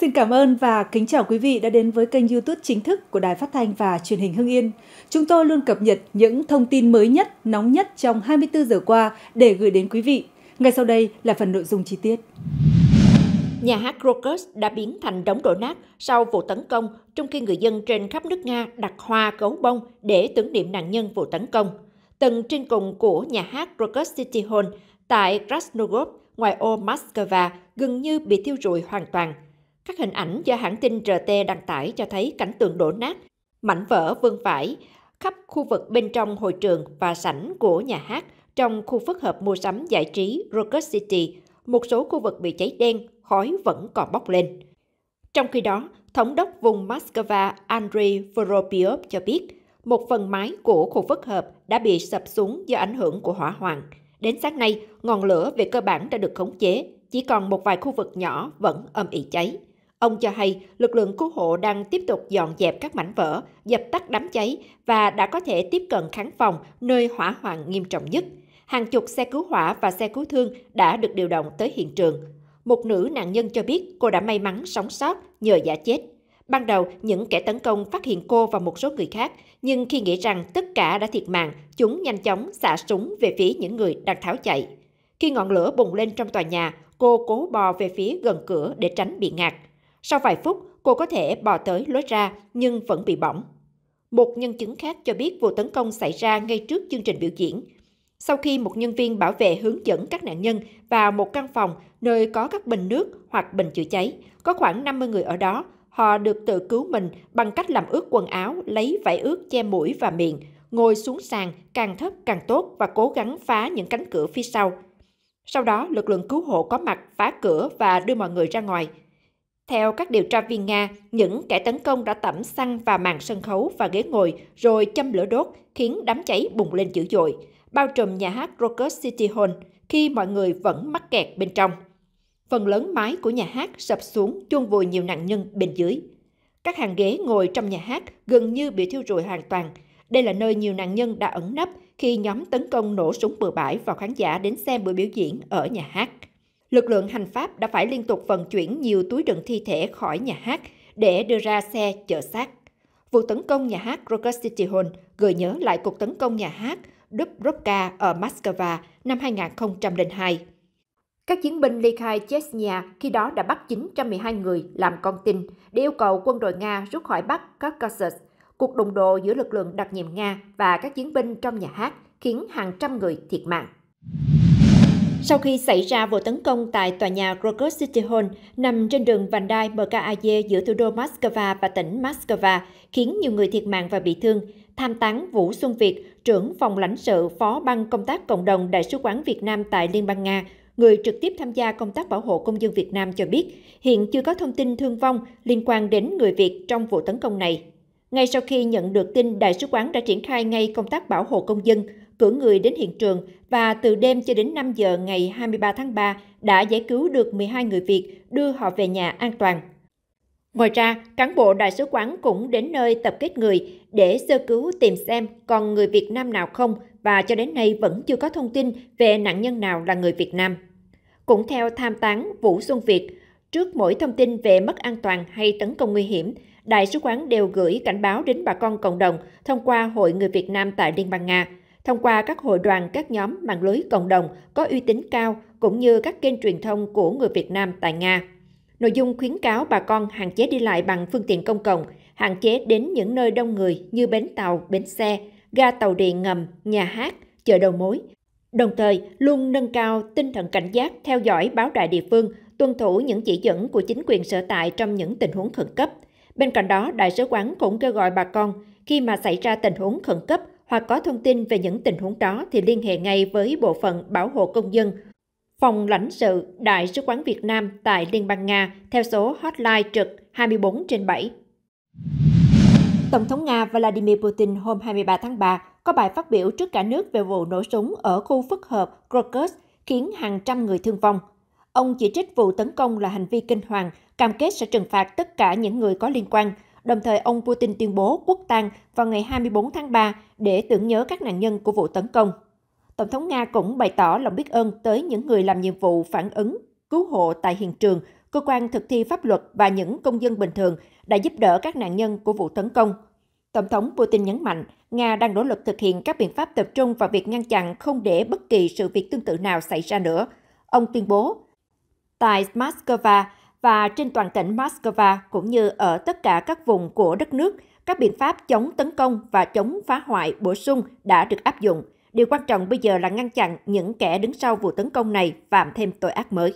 Xin cảm ơn và kính chào quý vị đã đến với kênh YouTube chính thức của Đài Phát thanh và Truyền hình Hưng Yên. Chúng tôi luôn cập nhật những thông tin mới nhất, nóng nhất trong 24 giờ qua để gửi đến quý vị. Ngay sau đây là phần nội dung chi tiết. Nhà hát Crocus đã biến thành đống đổ nát sau vụ tấn công, trong khi người dân trên khắp nước Nga đặt hoa gấu bông để tưởng niệm nạn nhân vụ tấn công. Tầng trên cùng của nhà hát Crocus City Hall tại Krasnogorsk, ngoài ô Moscow, gần như bị thiêu rụi hoàn toàn – các hình ảnh do hãng tin RT đăng tải cho thấy cảnh tượng đổ nát, mảnh vỡ vương vãi khắp khu vực bên trong hội trường và sảnh của nhà hát trong khu phức hợp mua sắm giải trí Rocket City, một số khu vực bị cháy đen, khói vẫn còn bốc lên. Trong khi đó, Thống đốc vùng Moscow Andrei Vorobyov cho biết, một phần mái của khu phức hợp đã bị sập xuống do ảnh hưởng của hỏa hoạn. Đến sáng nay, ngọn lửa về cơ bản đã được khống chế, chỉ còn một vài khu vực nhỏ vẫn âm ỉ cháy. Ông cho hay lực lượng cứu hộ đang tiếp tục dọn dẹp các mảnh vỡ, dập tắt đám cháy và đã có thể tiếp cận khán phòng nơi hỏa hoạn nghiêm trọng nhất. Hàng chục xe cứu hỏa và xe cứu thương đã được điều động tới hiện trường. Một nữ nạn nhân cho biết cô đã may mắn sống sót nhờ giả chết. Ban đầu, những kẻ tấn công phát hiện cô và một số người khác, nhưng khi nghĩ rằng tất cả đã thiệt mạng, chúng nhanh chóng xả súng về phía những người đang tháo chạy. Khi ngọn lửa bùng lên trong tòa nhà, cô cố bò về phía gần cửa để tránh bị ngạt. Sau vài phút, cô có thể bò tới lối ra nhưng vẫn bị bỏng. Một nhân chứng khác cho biết vụ tấn công xảy ra ngay trước chương trình biểu diễn. Sau khi một nhân viên bảo vệ hướng dẫn các nạn nhân vào một căn phòng nơi có các bình nước hoặc bình chữa cháy, có khoảng 50 người ở đó, họ được tự cứu mình bằng cách làm ướt quần áo, lấy vải ướt che mũi và miệng, ngồi xuống sàn càng thấp càng tốt và cố gắng phá những cánh cửa phía sau. Sau đó, lực lượng cứu hộ có mặt phá cửa và đưa mọi người ra ngoài – theo các điều tra viên Nga, những kẻ tấn công đã tẩm xăng và màn sân khấu và ghế ngồi rồi châm lửa đốt, khiến đám cháy bùng lên dữ dội, bao trùm nhà hát Rocket City Hall khi mọi người vẫn mắc kẹt bên trong. Phần lớn mái của nhà hát sập xuống chôn vùi nhiều nạn nhân bên dưới. Các hàng ghế ngồi trong nhà hát gần như bị thiêu rụi hoàn toàn. Đây là nơi nhiều nạn nhân đã ẩn nấp khi nhóm tấn công nổ súng bừa bãi vào khán giả đến xem buổi biểu diễn ở nhà hát lực lượng hành pháp đã phải liên tục vận chuyển nhiều túi đựng thi thể khỏi nhà hát để đưa ra xe chở xác. Vụ tấn công nhà hát Rocket City Hall gợi nhớ lại cuộc tấn công nhà hát Dubrovka ở Moscow năm 2002. Các chiến binh ly khai Chechnya khi đó đã bắt 912 người làm con tin để yêu cầu quân đội Nga rút khỏi Bắc Caucasus. Cuộc đụng độ giữa lực lượng đặc nhiệm Nga và các chiến binh trong nhà hát khiến hàng trăm người thiệt mạng. Sau khi xảy ra vụ tấn công tại tòa nhà Krokus City Hall nằm trên đường vành đai MKAZ giữa thủ đô Moscow và tỉnh Moscow, khiến nhiều người thiệt mạng và bị thương, tham tán Vũ Xuân Việt, trưởng phòng lãnh sự phó ban công tác cộng đồng Đại sứ quán Việt Nam tại Liên bang Nga, người trực tiếp tham gia công tác bảo hộ công dân Việt Nam cho biết hiện chưa có thông tin thương vong liên quan đến người Việt trong vụ tấn công này. Ngay sau khi nhận được tin, Đại sứ quán đã triển khai ngay công tác bảo hộ công dân, cử người đến hiện trường và từ đêm cho đến 5 giờ ngày 23 tháng 3 đã giải cứu được 12 người Việt, đưa họ về nhà an toàn. Ngoài ra, cán bộ đại sứ quán cũng đến nơi tập kết người để sơ cứu tìm xem còn người Việt Nam nào không và cho đến nay vẫn chưa có thông tin về nạn nhân nào là người Việt Nam. Cũng theo tham tán Vũ Xuân Việt, trước mỗi thông tin về mất an toàn hay tấn công nguy hiểm, đại sứ quán đều gửi cảnh báo đến bà con cộng đồng thông qua Hội Người Việt Nam tại Liên bang Nga – thông qua các hội đoàn, các nhóm, mạng lưới cộng đồng có uy tín cao cũng như các kênh truyền thông của người Việt Nam tại Nga. Nội dung khuyến cáo bà con hạn chế đi lại bằng phương tiện công cộng, hạn chế đến những nơi đông người như bến tàu, bến xe, ga tàu điện ngầm, nhà hát, chợ đầu mối. Đồng thời, luôn nâng cao tinh thần cảnh giác theo dõi báo đài địa phương, tuân thủ những chỉ dẫn của chính quyền sở tại trong những tình huống khẩn cấp. Bên cạnh đó, Đại sứ quán cũng kêu gọi bà con khi mà xảy ra tình huống khẩn cấp hoặc có thông tin về những tình huống đó thì liên hệ ngay với Bộ phận Bảo hộ Công dân, Phòng lãnh sự Đại sứ quán Việt Nam tại Liên bang Nga theo số hotline trực 24 trên 7. Tổng thống Nga Vladimir Putin hôm 23 tháng 3 có bài phát biểu trước cả nước về vụ nổ súng ở khu phức hợp Krokus khiến hàng trăm người thương vong. Ông chỉ trích vụ tấn công là hành vi kinh hoàng, cam kết sẽ trừng phạt tất cả những người có liên quan – Đồng thời, ông Putin tuyên bố quốc tang vào ngày 24 tháng 3 để tưởng nhớ các nạn nhân của vụ tấn công. Tổng thống Nga cũng bày tỏ lòng biết ơn tới những người làm nhiệm vụ phản ứng, cứu hộ tại hiện trường, cơ quan thực thi pháp luật và những công dân bình thường đã giúp đỡ các nạn nhân của vụ tấn công. Tổng thống Putin nhấn mạnh, Nga đang nỗ lực thực hiện các biện pháp tập trung vào việc ngăn chặn không để bất kỳ sự việc tương tự nào xảy ra nữa. Ông tuyên bố, tại Moscow, và trên toàn tỉnh Moscow cũng như ở tất cả các vùng của đất nước, các biện pháp chống tấn công và chống phá hoại bổ sung đã được áp dụng. Điều quan trọng bây giờ là ngăn chặn những kẻ đứng sau vụ tấn công này phạm thêm tội ác mới.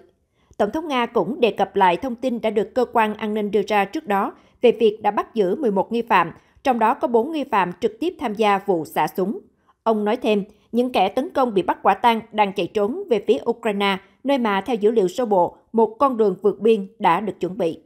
Tổng thống Nga cũng đề cập lại thông tin đã được cơ quan an ninh đưa ra trước đó về việc đã bắt giữ 11 nghi phạm, trong đó có 4 nghi phạm trực tiếp tham gia vụ xả súng. Ông nói thêm, những kẻ tấn công bị bắt quả tang đang chạy trốn về phía Ukraine, nơi mà theo dữ liệu sơ bộ, một con đường vượt biên đã được chuẩn bị.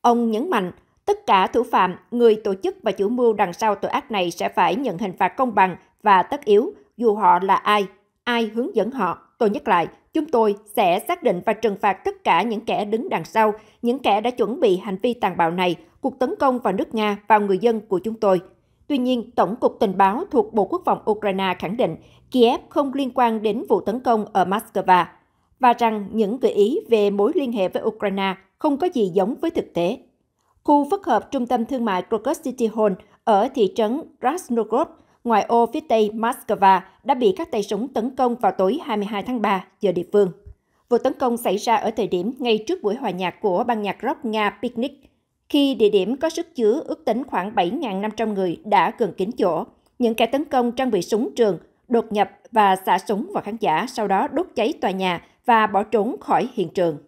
Ông nhấn mạnh, tất cả thủ phạm, người tổ chức và chủ mưu đằng sau tội ác này sẽ phải nhận hình phạt công bằng và tất yếu, dù họ là ai, ai hướng dẫn họ. Tôi nhắc lại, chúng tôi sẽ xác định và trừng phạt tất cả những kẻ đứng đằng sau, những kẻ đã chuẩn bị hành vi tàn bạo này, cuộc tấn công vào nước Nga, vào người dân của chúng tôi. Tuy nhiên, Tổng cục Tình báo thuộc Bộ Quốc phòng Ukraine khẳng định Kiev không liên quan đến vụ tấn công ở Moscow và rằng những gợi ý về mối liên hệ với Ukraine không có gì giống với thực tế. Khu phức hợp trung tâm thương mại Crocus City Hall ở thị trấn Krasnogorsk, ngoài ô phía tây Moscow, đã bị các tay súng tấn công vào tối 22 tháng 3 giờ địa phương. Vụ tấn công xảy ra ở thời điểm ngay trước buổi hòa nhạc của ban nhạc rock Nga Picnic khi địa điểm có sức chứa ước tính khoảng 7.500 người đã gần kín chỗ. Những kẻ tấn công trang bị súng trường, đột nhập và xả súng vào khán giả, sau đó đốt cháy tòa nhà và bỏ trốn khỏi hiện trường.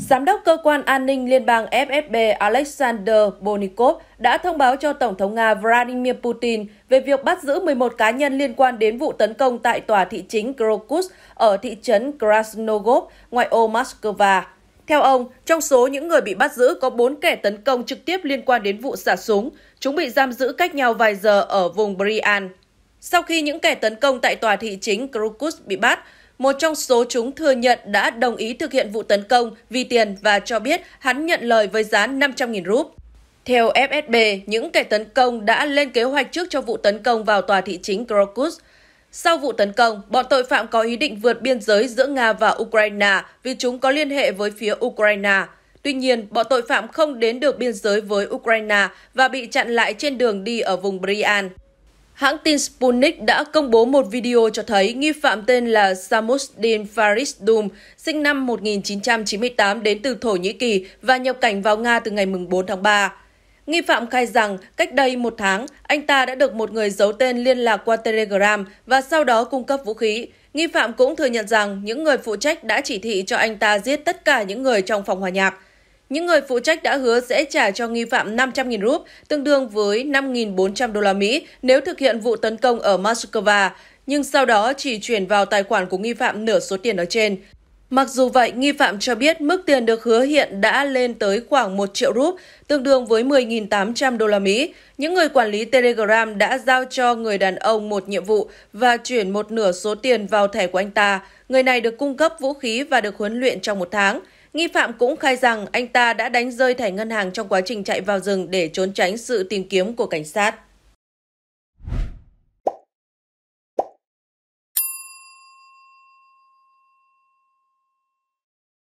Giám đốc cơ quan an ninh liên bang FSB Alexander Bonikov đã thông báo cho Tổng thống Nga Vladimir Putin về việc bắt giữ 11 cá nhân liên quan đến vụ tấn công tại tòa thị chính Krokus ở thị trấn Krasnogorsk, ngoại ô Moscow. Theo ông, trong số những người bị bắt giữ có 4 kẻ tấn công trực tiếp liên quan đến vụ xả súng. Chúng bị giam giữ cách nhau vài giờ ở vùng Brian. Sau khi những kẻ tấn công tại tòa thị chính Krukut bị bắt, một trong số chúng thừa nhận đã đồng ý thực hiện vụ tấn công vì tiền và cho biết hắn nhận lời với giá 500.000 rúp. Theo FSB, những kẻ tấn công đã lên kế hoạch trước cho vụ tấn công vào tòa thị chính Krokus. Sau vụ tấn công, bọn tội phạm có ý định vượt biên giới giữa Nga và Ukraine vì chúng có liên hệ với phía Ukraine. Tuy nhiên, bọn tội phạm không đến được biên giới với Ukraine và bị chặn lại trên đường đi ở vùng Bryansk. Hãng tin Sputnik đã công bố một video cho thấy nghi phạm tên là Samusdin Farisdum, sinh năm 1998 đến từ Thổ Nhĩ Kỳ và nhập cảnh vào Nga từ ngày 4 tháng 3. Nghi phạm khai rằng cách đây một tháng, anh ta đã được một người giấu tên liên lạc qua Telegram và sau đó cung cấp vũ khí. Nghi phạm cũng thừa nhận rằng những người phụ trách đã chỉ thị cho anh ta giết tất cả những người trong phòng hòa nhạc. Những người phụ trách đã hứa sẽ trả cho nghi phạm 500.000 rúp, tương đương với 5.400 đô la Mỹ nếu thực hiện vụ tấn công ở Moscow, nhưng sau đó chỉ chuyển vào tài khoản của nghi phạm nửa số tiền nói trên. Mặc dù vậy, nghi phạm cho biết mức tiền được hứa hiện đã lên tới khoảng 1 triệu rúp, tương đương với 10.800 đô la Mỹ. Những người quản lý Telegram đã giao cho người đàn ông một nhiệm vụ và chuyển một nửa số tiền vào thẻ của anh ta. Người này được cung cấp vũ khí và được huấn luyện trong một tháng. Nghi phạm cũng khai rằng anh ta đã đánh rơi thẻ ngân hàng trong quá trình chạy vào rừng để trốn tránh sự tìm kiếm của cảnh sát.